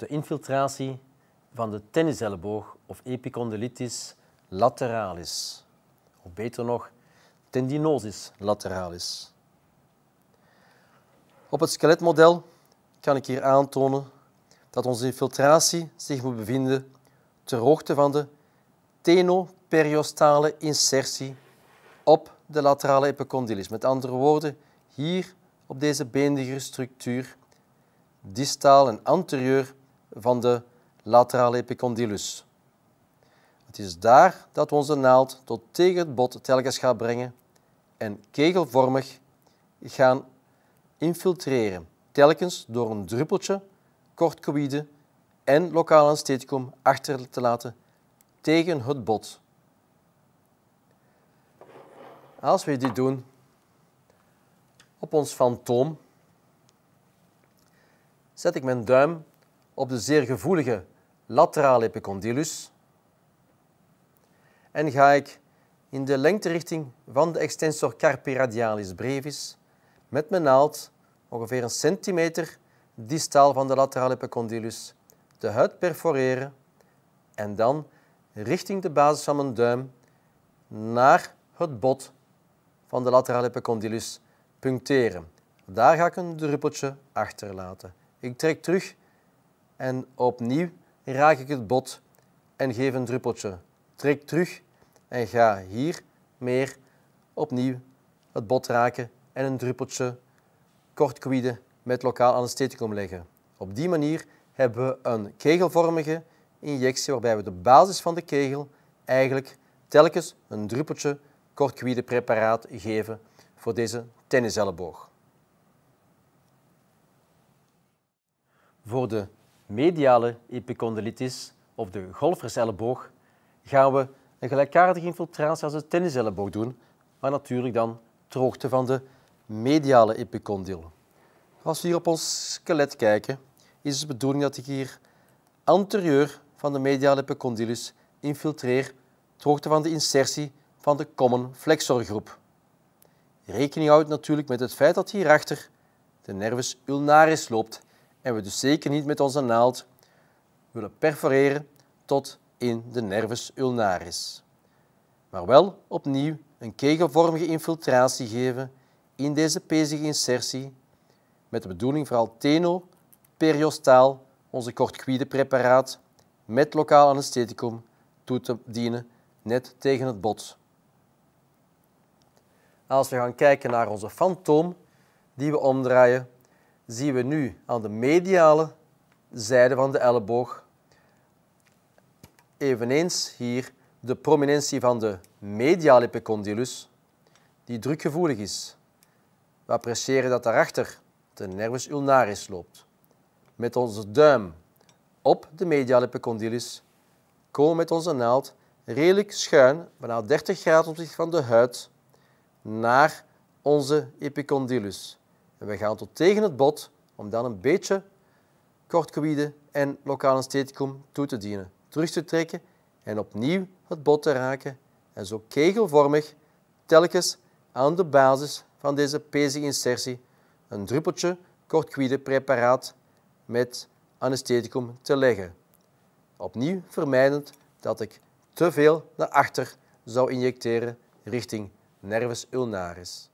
de infiltratie van de tenniselleboog of epicondylitis lateralis, of beter nog, tendinosis lateralis. Op het skeletmodel kan ik hier aantonen dat onze infiltratie zich moet bevinden ter hoogte van de tenoperiostale insertie op de laterale epicondylis. Met andere woorden, hier op deze beendige structuur, distaal en anterieur van de laterale epicondylus. Het is daar dat we onze naald tot tegen het bot telkens gaat brengen en kegelvormig gaan infiltreren, telkens door een druppeltje kortcoïde en lokaal anestheticum achter te laten tegen het bot. Als we dit doen op ons fantoom, zet ik mijn duim op de zeer gevoelige laterale epicondylus en ga ik in de lengterichting van de extensor carpi radialis brevis met mijn naald ongeveer een centimeter distaal van de laterale epicondylus de huid perforeren en dan richting de basis van mijn duim naar het bot van de laterale epicondylus puncteren. Daar ga ik een druppeltje achterlaten. Ik trek terug en opnieuw raak ik het bot en geef een druppeltje. Trek terug en ga hier meer opnieuw het bot raken en een druppeltje kortkoïde met lokaal anestheticum leggen. Op die manier hebben we een kegelvormige injectie waarbij we de basis van de kegel eigenlijk telkens een druppeltje kortkoïde preparaat geven voor deze tenniselleboog. Voor de mediale epicondylitis of de golferselleboog, gaan we een gelijkaardige infiltratie als de tenniselleboog doen, maar natuurlijk dan droogte van de mediale epicondyl. Als we hier op ons skelet kijken, is het de bedoeling dat ik hier anterieur van de mediale epicondylus infiltreer droogte van de insertie van de common flexorgroep. Rekening houdt natuurlijk met het feit dat hierachter de nervus ulnaris loopt en we dus zeker niet met onze naald willen perforeren tot in de nervus ulnaris. Maar wel opnieuw een kegelvormige infiltratie geven in deze pezige insertie met de bedoeling vooral teno, periostaal, onze kortguide preparaat met lokaal anestheticum toe te dienen net tegen het bot. Als we gaan kijken naar onze fantoom die we omdraaien zien we nu aan de mediale zijde van de elleboog eveneens hier de prominentie van de mediale epicondylus, die drukgevoelig is. We appreciëren dat daarachter de nervus ulnaris loopt. Met onze duim op de mediale epicondylus komen met onze naald redelijk schuin, bijna 30 graden opzicht van de huid, naar onze epicondylus. En we gaan tot tegen het bot om dan een beetje kortcoïde en lokaal anestheticum toe te dienen, terug te trekken en opnieuw het bot te raken en zo kegelvormig telkens aan de basis van deze PZ-insertie een druppeltje kortkoïde preparaat met anestheticum te leggen. Opnieuw vermijdend dat ik te veel naar achter zou injecteren richting nervus ulnaris.